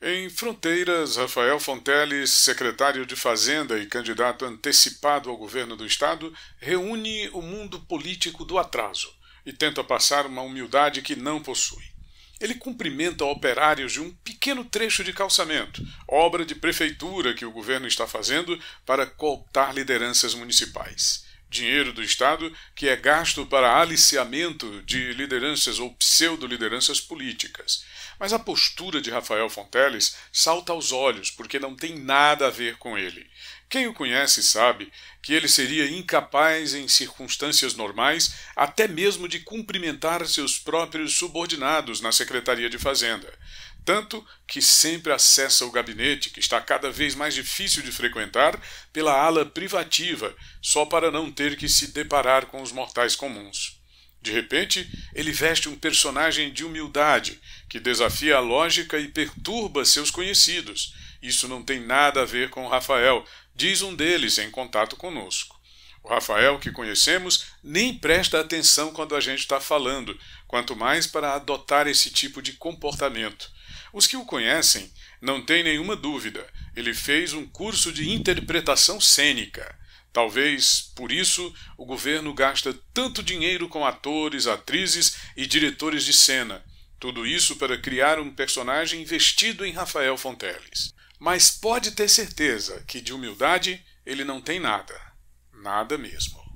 Em Fronteiras, Rafael Fonteles, secretário de Fazenda e candidato antecipado ao governo do Estado, reúne o mundo político do atraso e tenta passar uma humildade que não possui. Ele cumprimenta operários de um pequeno trecho de calçamento, obra de prefeitura que o governo está fazendo para cooptar lideranças municipais dinheiro do Estado que é gasto para aliciamento de lideranças ou pseudo-lideranças políticas. Mas a postura de Rafael Fonteles salta aos olhos porque não tem nada a ver com ele. Quem o conhece sabe que ele seria incapaz, em circunstâncias normais, até mesmo de cumprimentar seus próprios subordinados na Secretaria de Fazenda. Tanto que sempre acessa o gabinete, que está cada vez mais difícil de frequentar, pela ala privativa, só para não ter que se deparar com os mortais comuns. De repente, ele veste um personagem de humildade, que desafia a lógica e perturba seus conhecidos isso não tem nada a ver com o Rafael, diz um deles em contato conosco. O Rafael que conhecemos nem presta atenção quando a gente está falando, quanto mais para adotar esse tipo de comportamento. Os que o conhecem não têm nenhuma dúvida, ele fez um curso de interpretação cênica. Talvez por isso o governo gasta tanto dinheiro com atores, atrizes e diretores de cena. Tudo isso para criar um personagem vestido em Rafael Fonteles. Mas pode ter certeza que de humildade ele não tem nada, nada mesmo.